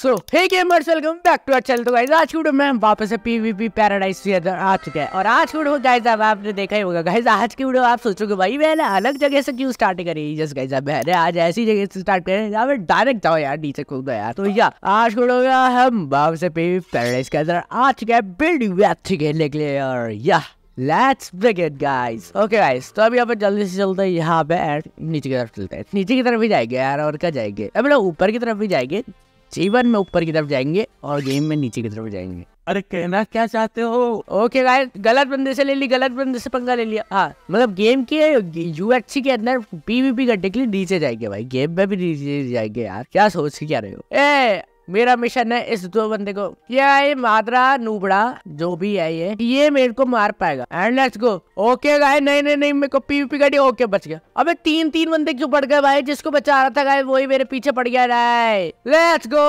सो ठीक है मर्स welcome back to our channel तो गाइज आज वीडियो में हम वापस से पीवीपी पैराडाइज से आ चुके हैं और आज वीडियो गाइज अब आपने देखा ही होगा गाइज आज की वीडियो आप सोचोगे भाई मैंने अलग जगह से क्यों स्टार्ट करी जस गाइज अब मैंने आज ऐसी जगह से स्टार्ट करें जहाँ पे डायरेक्ट जाओ यार नीचे कूद दो यार तो या आज की वीडियो हम वापस से पीवीपी पैराडाइज के अंदर आ चुके हैं बिल्ड व्यक्ति खेलने के लिए और या let's begin guys. Okay, guys. तो अभी अपन जल्दी से चलते हैं यहाँ पे एंड नीचे की तरफ चलते हैं नीचे की तरफ भी जाएंगे यार और क्या जाएंगे अब लोग ऊपर की तरफ भी जाएंगे जीवन में ऊपर की तरफ जाएंगे और गेम में नीचे की तरफ जाएंगे अरे कहना क्या चाहते हो ओके गाय गलत बंदे से ले ली गलत बंदे से पंगा ले लिया हाँ मतलब गेम के यूएचसी के अंदर पीवीपी करने के लिए नीचे जाएंगे भाई गेम में भी नीचे जाएंगे यार क्या सोच के क्या रहे हो ए मेरा मिशन है इस दो बंदे को ये आए मादरा नूबड़ा जो भी है ये ये मेरे को मार पाएगा and let's go okay guy नहीं नहीं नहीं मेरे को पीवीपी गाड़ी ओके बच गया अबे तीन तीन बंदे क्यों पड़ गए भाई जिसको बचा रहा था गाय वही मेरे पीछे पड़ गया राय लेट्स गो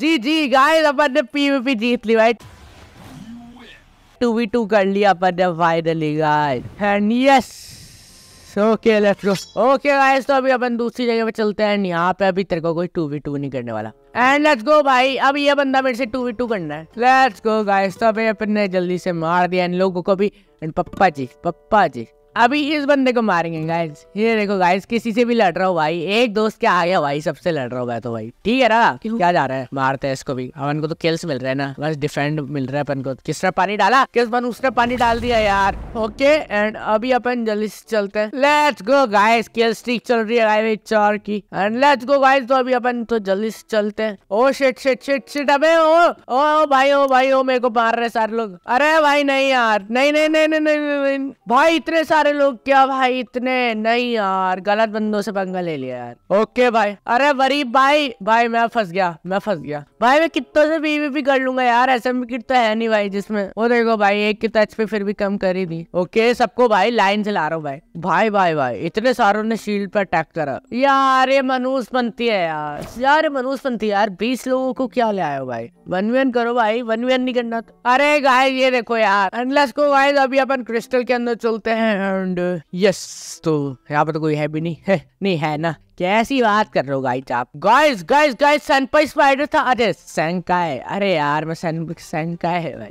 जी जी गाय अपन ने पीवीपी जीत ली भाई टू वी टू कर लिया अपन ने finally guy and yes okay let's go okay guys तो अभी अपन दूसरी जगह पे चलते हैं यहाँ पे अभी तेरे को कोई टू वी टू नहीं करने वाला एंड लेट्स गो भाई अब ये बंदा मेरे से टू वी टू करना है लेट्स गो गाइस तो अभी अपन ने जल्दी से मार दिया इन लोगों को भी एंड पप्पा जी पप्पा जी अभी इस बंदे को मारेंगे गाइस ये देखो गाइस किसी से भी लड़ रहा हो भाई एक दोस्त क्या आ गया भाई सबसे लड़ रहा हो मैं तो भाई ठीक है ना क्या जा रहा है मारते हैं इसको भी अपन को तो किल्स मिल रहे हैं ना बस डिफेंड मिल रहा है अपन को तरह पानी डाला किस बन उसने पानी डाल दिया यार ओके एंड अभी अपन जल्दी से चलते हैं let's go guys kill streak चल रही है चार की एंड लेट्स गो गाइज तो अभी अपन तो जल्दी से चलते हैं oh shit shit shit shit अबे ओ oh, ओ oh, oh, भाई ओ भाई ओ मेरे को मार रहे सारे लोग अरे भाई नहीं यार नहीं नहीं नहीं नहीं भाई इतने सारे सारे लोग क्या भाई इतने नहीं यार गलत बंदों से पंगा ले लिया यार ओके भाई अरे वरी भाई भाई मैं फंस गया मैं फंस गया भाई मैं कितों से बीवी भी कर लूंगा यार एस किट तो है नहीं भाई जिसमें वो देखो भाई एक की टच पे फिर भी कम करी ही दी ओके सबको भाई लाइन से ला रहा हूँ भाई भाई भाई भाई इतने सारों ने शील्ड पर अटैक करा यार ये मनुष बनती है यार यार मनुष बनती यार बीस लोगों को क्या ले आयो भाई वन वन करो भाई वन वन नहीं करना अरे गाय ये देखो यार अनलस को गाय अभी अपन क्रिस्टल के अंदर चलते हैं एंड यस तो यहाँ पर तो कोई है भी नहीं है नहीं है ना कैसी बात कर रहे हो गाइस आप गाइस गाइस गाइस सनपाई स्पाइडर था अरे सैंका है अरे यार मैं सन सैंका है भाई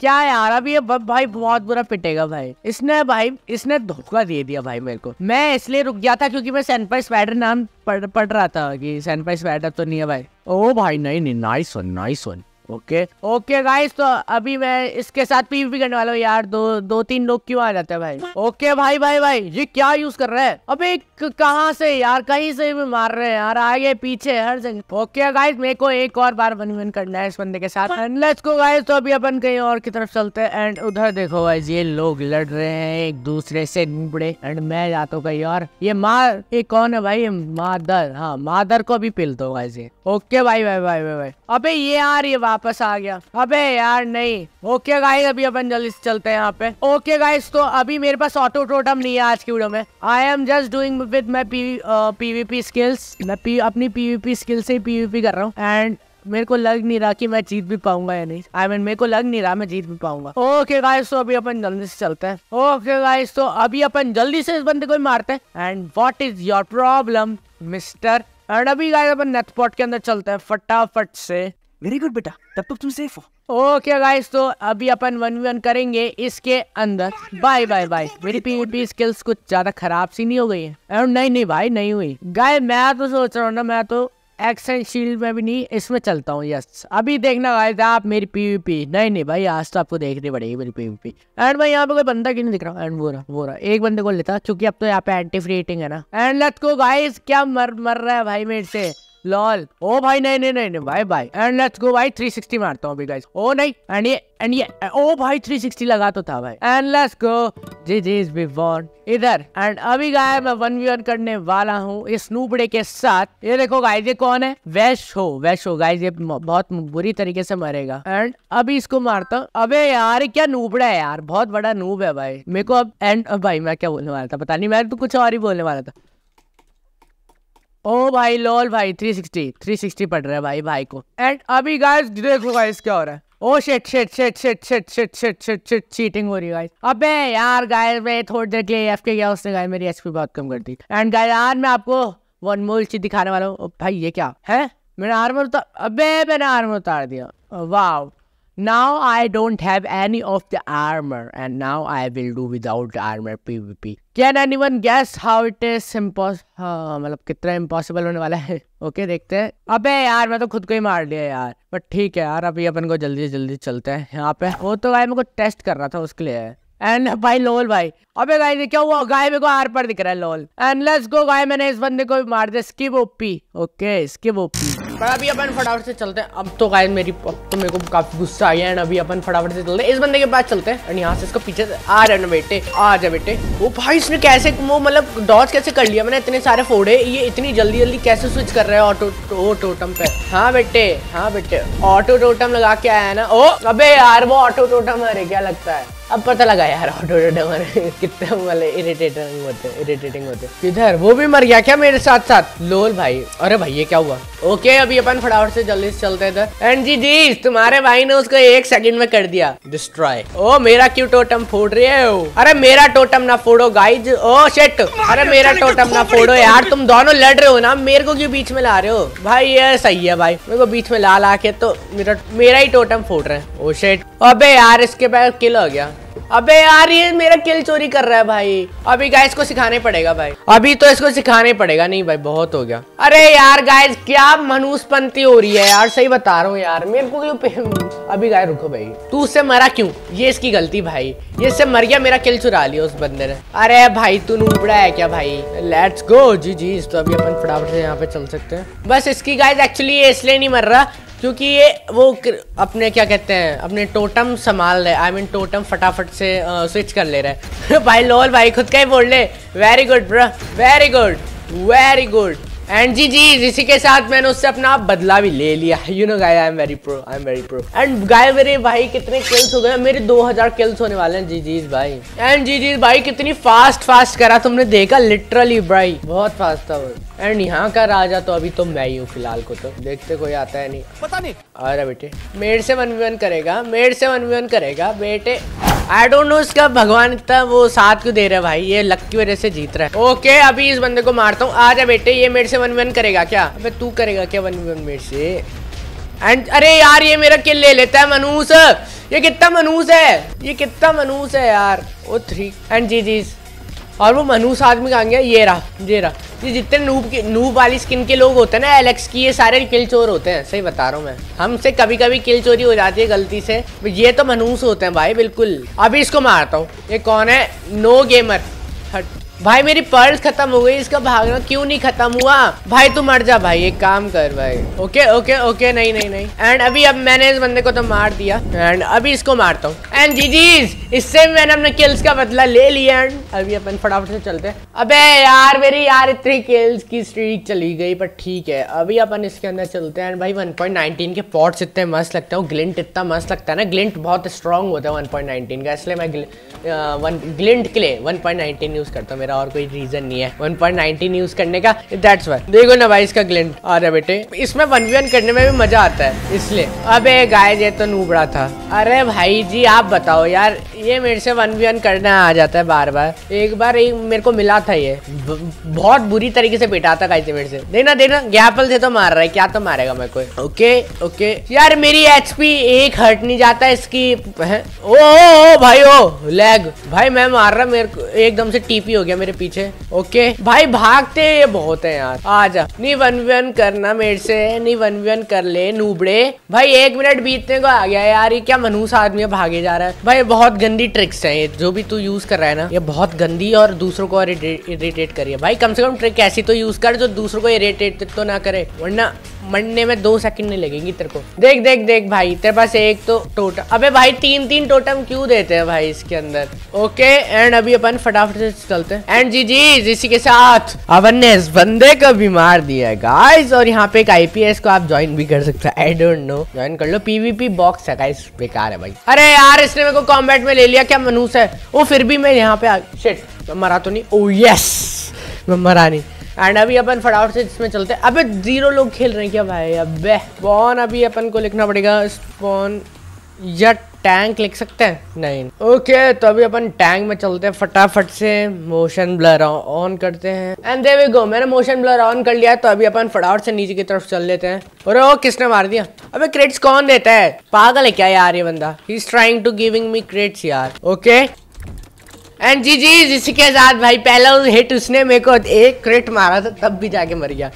क्या यार अभी ये भाई बहुत बुरा पिटेगा भाई इसने भाई इसने धोखा दे दिया भाई मेरे को मैं इसलिए रुक गया था क्योंकि मैं सैनपाई स्पाइडर नाम पढ़ पढ़ रहा था कि सैनपाई स्पाइडर तो नहीं है भाई ओ भाई नहीं नहीं nice one nice one okay okay guys तो अभी मैं इसके साथ भी करने वाला हूँ यार दो दो तीन लोग क्यों आ जाते हैं भाई ओके भाई भाई भाई ये क्या यूज कर रहा है अबे कहा से यार कहीं से भी मार रहे हैं यार आगे पीछे हर जगह ओके गाइस मेरे को एक और बार वन वन करना है इस बंदे के साथ लेट्स गो गाइस तो अभी अपन कहीं और की तरफ चलते है एंड उधर देखो भाई ये लोग लड़ रहे हैं एक दूसरे से निबड़े एंड मैं जाता हूँ कहीं और ये माँ ये कौन है भाई मादर हाँ मादर को भी पिल दो ओके भाई भाई भाई भाई भाई ये यार ये वापस वापस आ गया अबे यार नहीं ओके गाइस अभी अपन जल्दी से चलते हैं यहाँ पे ओके गाइस तो अभी मेरे पास ऑटो टोटम नहीं है आज की वीडियो में I am just doing with my PVP skills मैं पी, अपनी पीवीपी स्किल से ही पीवीपी कर रहा हूँ एंड मेरे को लग नहीं रहा कि मैं जीत भी पाऊंगा या नहीं आई I मीन mean, मेरे को लग नहीं रहा मैं जीत भी पाऊंगा ओके गाइस तो अभी अपन जल्दी से चलते हैं ओके गाइस तो अभी अपन जल्दी से इस बंदे को मारते हैं and what is your problem mister and अभी गाइस अपन नेटपॉट के अंदर चलते हैं फटाफट से वेरी गुड बेटा तब तक तो तुम सेफ हो ओके गाइस तो अभी अपन वन वन करेंगे इसके अंदर बाय बाय बाय मेरी पीवीपी स्किल्स कुछ ज्यादा खराब सी नहीं हो गई है और नहीं नहीं भाई नहीं हुई गाय मैं तो सोच रहा हूँ ना मैं तो एक्सेंट शील्ड में भी नहीं इसमें चलता हूँ यस अभी देखना गाय आप मेरी पीवीपी नहीं नहीं भाई आज तो आपको देखनी पड़ेगी मेरी पीवीपी एंड भाई यहाँ पे कोई बंदा क्यों नहीं दिख रहा एंड वो रहा वो रहा एक बंदे को लेता क्योंकि अब तो यहाँ पे एंटी फ्री है ना एंड लेट को गाइस क्या मर मर रहा है भाई मेरे से लॉल ओ भाई नहीं नहीं नहीं भाई भाई एंड लेट्स गो भाई 360 मारता हूँ अभी गाइस ओ oh, नहीं एंड ये एंड ये ओ भाई 360 लगा तो था भाई and let's go G G is before इधर एंड अभी गाय मैं वन वी वन करने वाला हूँ इस नूबड़े के साथ ये देखो गाइस ये कौन है वैश हो वैश हो गाइस ये बहुत बुरी तरीके से मरेगा एंड अभी इसको मारता हूँ अबे यार क्या नूबड़ा है यार बहुत बड़ा नूब है भाई मेरे को अब एंड भाई मैं क्या बोलने वाला था पता नहीं मैं तो कुछ और ही बोलने वाला था ओ भाई लोल भाई 360 360 पड़ रहा है भाई भाई को एंड अभी गाइस देखो गाइस क्या हो रहा है oh shit shit shit shit shit shit shit shit shit cheating हो रही है गाइस अबे यार गाइस मैं थोड़ी देर के लिए एफके गया उसने गाइस मेरी एचपी बहुत कम कर दी एंड गाइस यार मैं आपको वन मोर चीज दिखाने वाला हूँ भाई ये क्या है मैंने आर्मर उतार अबे मैंने आर्मर उतार दिया वाह Now I don't have any of the armor and now I will do without armor PvP. Can anyone guess how it is impossible? हाँ मतलब कितना impossible होने वाला है? ओके okay, देखते हैं अबे यार मैं तो खुद को ही मार लिया यार बट ठीक है यार अभी अपन को जल्दी जल्दी चलते हैं यहाँ पे वो तो भाई मेरे को टेस्ट कर रहा था उसके लिए एंड भाई लोल भाई अबे गाइस क्या हुआ गाय मेरे को आर पर दिख रहा है लोल एंड लेट्स गो गाय मैंने इस बंदे को भी मार दिया skip OP okay skip OP पर अभी अपन फटाफट से चलते हैं अब तो गाय मेरी अब तो मेरे को काफी गुस्सा आया एंड अभी अपन फटाफट से चलते हैं इस बंदे के पास चलते हैं एंड यहाँ से इसको पीछे आ रहे बेटे आ जा बेटे वो भाई इसने कैसे वो मतलब डॉज कैसे कर लिया मैंने इतने सारे फोड़े ये इतनी जल्दी जल्दी कैसे स्विच कर रहे हैं ऑटो ओ टोटम पे हाँ बेटे हाँ बेटे ऑटो टोटम लगा के आया है ना ओ अबे यार वो ऑटो टोटम अरे क्या लगता है अब पता लगा यार ऑटो डमर कितना वाले इरिटेटिंग होते इरिटेटिंग होते किधर वो भी मर गया क्या मेरे साथ साथ लोल भाई अरे भाई ये क्या हुआ ओके अभी अपन फटाफट से जल्दी से चलते हैं एंड जी जी तुम्हारे भाई ने उसको एक सेकंड में कर दिया डिस्ट्रॉय ओ oh, मेरा क्यों टोटम फोड़ रहे हो अरे मेरा टोटम ना फोड़ो गाइज ओ शेट अरे मेरा टोटम ना फोड़ो यार तुम दोनों लड़ रहे हो ना मेरे को क्यों बीच में ला रहे हो भाई ये सही है भाई मेरे को बीच में ला ला के तो मेरा मेरा ही टोटम फोड़ रहे हैं ओ oh, शेट अबे यार इसके पास किल हो गया अबे यार ये मेरा किल चोरी कर रहा है भाई अभी गाइस को सिखाने पड़ेगा भाई अभी तो इसको सिखाने पड़ेगा नहीं भाई बहुत हो गया अरे यार गाइस क्या मनुष्यपंती हो रही है यार सही बता रहा हूँ यार मेरे को क्यों अभी गाय रुको भाई तू उससे मरा क्यों ये इसकी गलती भाई ये इससे मर गया मेरा किल चुरा लिया उस बंदे ने अरे भाई तू नूबड़ा है क्या भाई लेट्स गो जी जी तो अभी अपन फटाफट से यहाँ पे चल सकते हैं बस इसकी गाइस एक्चुअली इसलिए नहीं मर रहा क्योंकि ये वो अपने क्या कहते हैं अपने टोटम संभाल रहे आई मीन टोटम फटाफट से स्विच कर ले रहे भाई लोल भाई खुद का ही बोल ले very good bro very good very good and G G इसी के साथ मैंने उससे अपना बदला भी ले लिया you know guy I am very pro I am very pro and guy मेरे भाई कितने किल्स हो गए मेरे 2000 किल्स होने वाले हैं जी जी भाई एंड जी जी भाई कितनी फास्ट फास्ट करा तुमने देखा लिटरली भाई बहुत फास्ट था वो एंड यहाँ का राजा तो अभी तो मैं ही हूँ फिलहाल को तो देखते कोई आता है नहीं पता नहीं अरे बेटे मेड से वन वन करेगा मेड से वन वन करेगा बेटे आई डोंट नो इसका भगवान इतना वो साथ क्यों दे रहा है भाई ये लक की वजह से जीत रहा है ओके okay, अभी इस बंदे को मारता हूँ आ जा बेटे ये मेरे से वन वन करेगा क्या अबे तू करेगा क्या वन वन मेरे से एंड अरे यार ये मेरा किल ले लेता है मनूस ये कितना मनूस है ये कितना मनूस है यार ओ थ्री एंड जी जी और वो मनूस आदमी कहाँ गया ये रहा ये रहा ये जितने नूब के नूब वाली स्किन के लोग होते हैं ना एलेक्स की ये सारे किल चोर होते हैं सही बता रहा हूँ मैं हमसे कभी कभी किल चोरी हो जाती है गलती से ये तो मनूस होते हैं भाई बिल्कुल अभी इसको मारता हूँ ये कौन है नो गेमर भाई मेरी पर्स खत्म हो गई इसका भागना क्यों नहीं खत्म हुआ भाई तू मर जा भाई एक काम कर भाई ओके ओके ओके नहीं नहीं नहीं एंड अभी अब मैंने इस बंदे को तो मार दिया एंड अभी इसको मारता हूँ एंड जीजीज इससे मैंने अपने किल्स का बदला ले लिया एंड अभी अपन फटाफट से चलते अबे यार मेरी यार इतनी किल्स की स्ट्रीक चली गई पर ठीक है अभी अपन इसके अंदर चलते हैं एंड भाई वन के पॉट्स इतने मस्त लगते हैं ग्लिंट इतना मस्त लगता है ना ग्लिंट बहुत स्ट्रॉन्ग होता है वन का इसलिए मैं ग्लिंट के लिए वन यूज़ करता हूँ मेरा और कोई रीजन नहीं है वन पॉइंट नाइनटीन यूज करने का दैट्स वाई देखो ना भाई इसका ग्लिंट आ रहा बेटे इसमें वन वी वन करने में भी मजा आता है इसलिए अबे गाय ये तो नूबड़ा था अरे भाई जी आप बताओ यार ये मेरे से वन वी वन करना आ जाता है बार बार एक बार एक मेरे को मिला था ये बहुत बुरी तरीके से पिटाता था से मेरे से देना देना गैपल से तो मार रहा है क्या तो मारेगा मेरे को ओके ओके यार मेरी एचपी एक हट नहीं जाता इसकी ओ, ओ, ओ भाई ओ लैग भाई मैं मार रहा मेरे को एकदम से टीपी हो गया मेरे पीछे ओके भाई भागते ये बहुत है यार आ जा नहीं वन वी वन करना मेरे से नहीं वन वी वन कर ले नूबड़े भाई एक मिनट बीतने को आ गया यार ये क्या मनहूस आदमी भागे जा रहा है भाई बहुत गंदी ट्रिक्स है जो भी तू यूज कर रहा है ना ये बहुत गंदी और दूसरों को और इरिटेट करिए भाई कम से कम ट्रिक ऐसी तो यूज कर जो दूसरों को इरिटेट तो ना करे वरना मरने में दो सेकंड नहीं लगेंगी तेरे को देख देख देख भाई तेरे पास एक तो टोटम अबे भाई तीन तीन टोटम क्यों देते हैं भाई इसके अंदर ओके एंड अभी अपन फटाफट से चलते हैं एंड जी जी इसी के साथ अवन ने इस बंदे को भी मार दिया गाइस और यहाँ पे एक आईपीएस को आप ज्वाइन भी कर सकते हैं आई डोंट नो ज्वाइन कर लो पीवीपी बॉक्स है गाइस बेकार है भाई अरे यार इसने मेरे को कॉम्बैट में ले लिया क्या मनूस है वो फिर भी मैं यहाँ पे आ शिट मैं मरा तो नहीं ओ oh, यस मैं मरा नहीं एंड अभी अपन फटाफट से जिसमें चलते हैं अबे जीरो लोग खेल रहे हैं क्या भाई अबे बॉन अभी अपन को लिखना पड़ेगा स्पॉन यट टैंक लिख सकते हैं नहीं ओके okay, तो अभी अपन टैंक में चलते हैं फटाफट से मोशन ब्लर ऑन करते हैं एंड देवी गो मैंने मोशन ब्लर ऑन कर लिया तो अभी अपन फटाफट से नीचे की तरफ चल लेते हैं और ओ किसने मार दिया अबे क्रेडिट्स कौन देता है पागल है क्या यार ये बंदा ही trying to giving me credits यार okay okay? And G G जिसके साथ भाई पहला हिट उसने मेरे को एक क्रेट मारा था तब भी जाके मर गया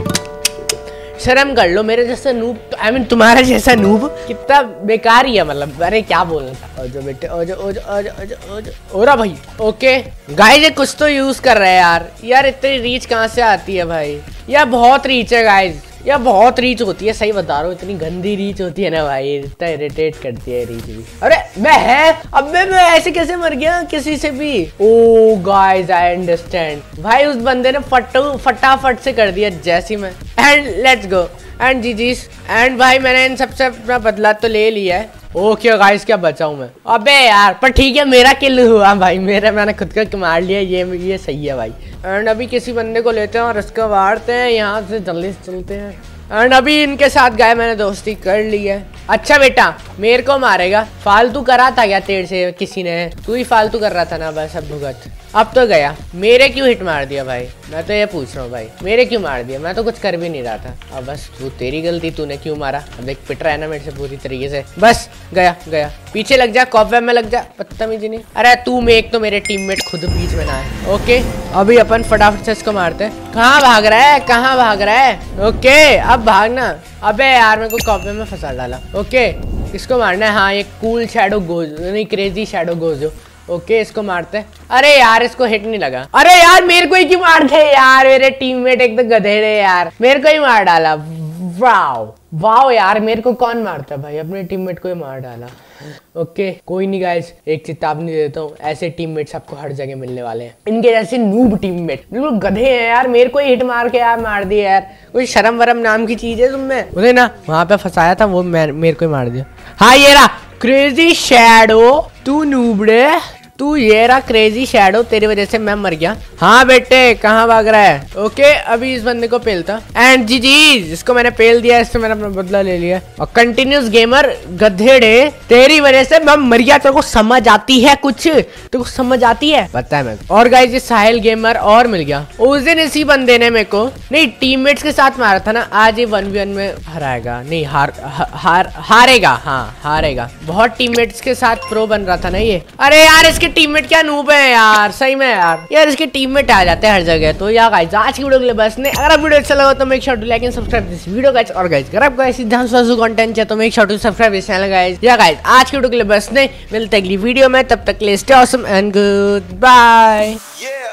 शर्म कर लो मेरे जैसा नूब आई तो- I मीन mean, तुम्हारा जैसा नूब कितना बेकार ही है मतलब अरे क्या बोलना था ओजो बेटे ओजो ओजो ओजो ओजो ओजो ओरा भाई ओके गाय ये कुछ तो यूज कर रहे है यार यार इतनी रीच कहाँ से आती है भाई यार बहुत रीच है गाय यार बहुत रीच होती है सही बता रहा हूँ इतनी गंदी रीच होती है ना भाई इतना इरिटेट करती है रीच भी अरे मैं है अब मैं, मैं ऐसे कैसे मर गया किसी से भी ओ गाइस आई अंडरस्टैंड भाई उस बंदे ने फट फटाफट से कर दिया जैसी मैं and let's go and G Gs and भाई मैंने इन सबसे अपना बदला तो ले लिया है ओके गाइस क्या बचाऊं मैं अबे यार पर ठीक है मेरा किल हुआ भाई मेरा मैंने खुद का मार लिया ये ये सही है भाई एंड अभी किसी बंदे को लेते हैं और उसको वारते हैं यहाँ से जल्दी से चलते हैं एंड अभी इनके साथ गए मैंने दोस्ती कर ली है अच्छा बेटा मेरे को मारेगा फालतू करा था क्या तेर से किसी ने तू ही फालतू कर रहा था ना बस अब भुगत अब तो गया मेरे क्यों हिट मार दिया भाई मैं तो ये पूछ रहा हूँ भाई मेरे क्यों मार दिया मैं तो कुछ कर भी नहीं रहा था अब बस तू तेरी गलती तूने क्यों मारा अब देख पिट रहा है ना मेरे से पूरी तरीके से बस गया गया पीछे लग जा कॉप में लग जा मी जी अरे तू मे एक तो मेरे टीम खुद बीच में ना है ओके अभी अपन फटाफट से इसको मारते कहाँ भाग रहा है कहाँ भाग रहा है ओके अब भागना अब यार मेरे को कॉप में फंसा डाला ओके इसको मारना है हाँ ये कूल शेडो गोजो नहीं क्रेजी शेडो गोजो ओके इसको मारते हैं अरे यार इसको हिट नहीं लगा अरे यार मेरे को ही क्यों मार दे यार मेरे टीममेट एकदम तो गधेड़े यार मेरे को ही मार डाला वाओ वाओ यार मेरे को कौन मारता भाई अपने टीममेट को ही मार डाला ओके okay, कोई नहीं गाइस एक चेतावनी देता हूँ ऐसे टीममेट्स आपको हर जगह मिलने वाले हैं इनके जैसे नूब टीममेट बिल्कुल गधे हैं यार मेरे को हिट मार के यार मार दिया यार कोई शर्म वरम नाम की चीज है तुमने उन्हें ना वहां पे फंसाया था वो मेरे को ही मार दिया हाँ ये रहा क्रेजी शेडो तू नूबड़े तू ये रहा क्रेजी शेडो तेरी वजह से मैं मर गया हाँ बेटे कहाँ भाग रहा है ओके अभी इस बंदे को पेलता एंड जी जी इसको मैंने पेल दिया इससे मैंने अपना बदला ले लिया और कंटिन्यूस गेमर गधेड़े तेरी वजह से मैं मर गया तेरे को समझ आती है कुछ तेरे को समझ आती है पता है मैं और गाय जी साहिल गेमर और मिल गया उस दिन इसी बंदे ने मेरे को नहीं टीम के साथ मारा था ना आज ये वन वन में हराएगा नहीं हार हार हारेगा हाँ हारेगा बहुत टीम के साथ प्रो बन रहा था ना ये अरे यार इसके टीममेट क्या नूब है यार सही में यार यार इसके टीममेट आ जाते हैं हर जगह तो यार गाइस आज की वीडियो के लिए बस नहीं अगर आप वीडियो अच्छा लगा तो make sure to like and subscribe this video guys और गाइस अगर आप गाइस ध्यान साजू कंटेंट चाहिए तो make sure to subscribe this channel guys या गाइस आज की वीडियो के लिए बस नहीं मिलते हैं अगली वीडियो में तब तक के लिए stay awesome and good bye